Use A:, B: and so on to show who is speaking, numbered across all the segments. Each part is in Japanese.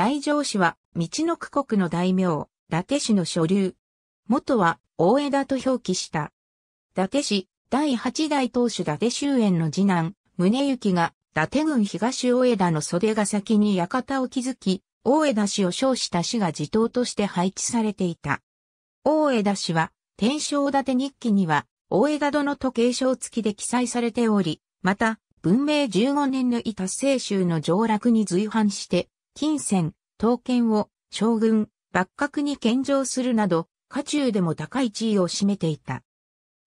A: 大城氏は、道の区国の大名、伊達氏の所流。元は、大江田と表記した。伊達氏、第八代当主伊達周縁の次男、宗行が、伊達郡東大江田の袖ヶ先に館を築き、大江田氏を称した氏が地頭として配置されていた。大江田氏は、天正達日記には、大江田殿と継承付きで記載されており、また、文明15年の伊達成州の上落に随伴して、金銭、刀剣を将軍、幕閣に献上するなど、家中でも高い地位を占めていた。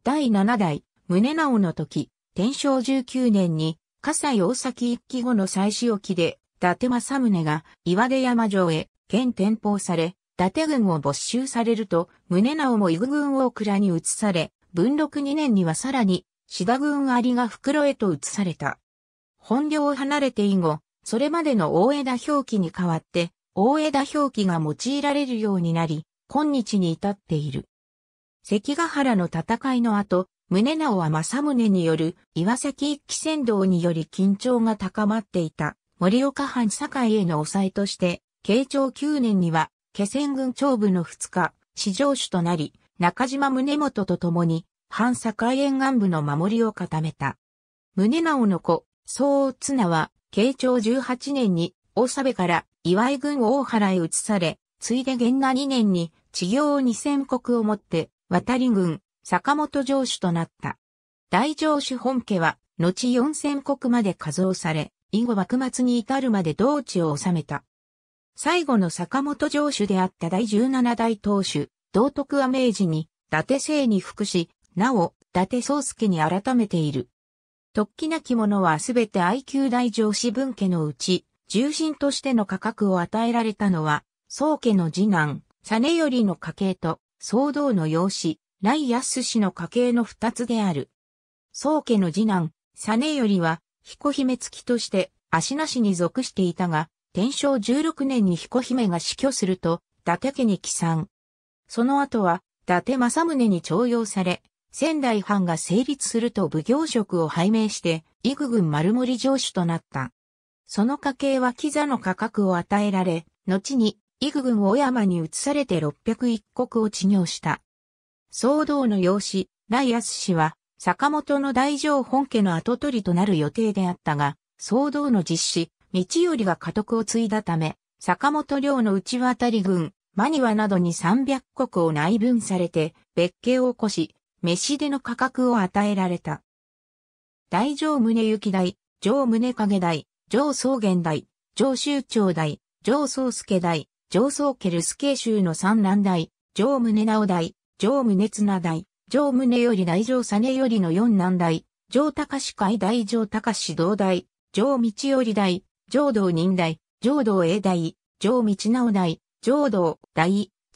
A: 第七代、宗直の時、天正十九年に、葛西大崎一期後の祭祀沖で、伊達政宗が岩出山城へ、県転封され、伊達軍を没収されると、宗直も伊具軍大倉に移され、文禄二年にはさらに、志田軍有が袋へと移された。本領を離れて以後、それまでの大枝表記に代わって、大枝表記が用いられるようになり、今日に至っている。関ヶ原の戦いの後、宗直は正宗による岩崎一騎戦道により緊張が高まっていた森岡藩堺への抑えとして、慶長9年には気仙軍長部の2日、市上主となり、中島宗元と共に、藩境沿岸部の守りを固めた。宗直の子、宗綱は、慶長18年に、大佐部から岩井軍大原へ移され、ついで元那2年に、地行二千国をもって、渡り軍、坂本城主となった。大城主本家は、後四千国まで加増され、以後幕末に至るまで同地を治めた。最後の坂本城主であった第17代当主、道徳は明治に、伊達政に服し、なお、伊達宗介に改めている。突起なき者はすべて IQ 大上子分家のうち、重臣としての価格を与えられたのは、宗家の次男、実りの家系と、騒動の養子、内安氏の家系の二つである。宗家の次男、実りは、彦姫付きとして、足なしに属していたが、天正16年に彦姫が死去すると、伊達家に帰参。その後は、伊達政宗に徴用され、仙台藩が成立すると武行職を拝命して、伊具郡丸森城主となった。その家系は木座の価格を与えられ、後に伊具郡小山に移されて601国を治療した。騒動の養子、ア安氏は、坂本の大乗本家の跡取りとなる予定であったが、騒動の実施、道頼が家督を継いだため、坂本領の内渡り軍、マニワなどに300国を内分されて、別家を起こし、飯出の価格を与えられた。大上宗行大、上宗影大、上宗元大、上州長大、上宗介大、上宗ケルス慶州の三男大、上宗直大、上宗綱大、上宗より大上実よりの四男大、上高志海大上高志道大、上道より代、上道人大、上道英大、上道直大、上道大、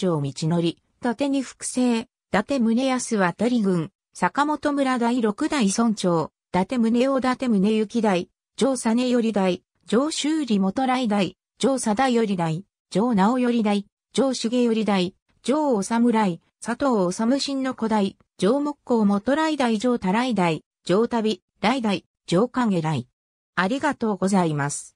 A: 上道則、伊達に複製、伊達宗康は鳥軍、坂本村第六代村長、伊達宗雄伊達宗行代、上実頼代、上修理元来代、上貞頼代、上直頼代、上重頼代、上治来、佐藤治新の古代、上木工元来代上多来代、上旅、来代、上影来。ありがとうございます。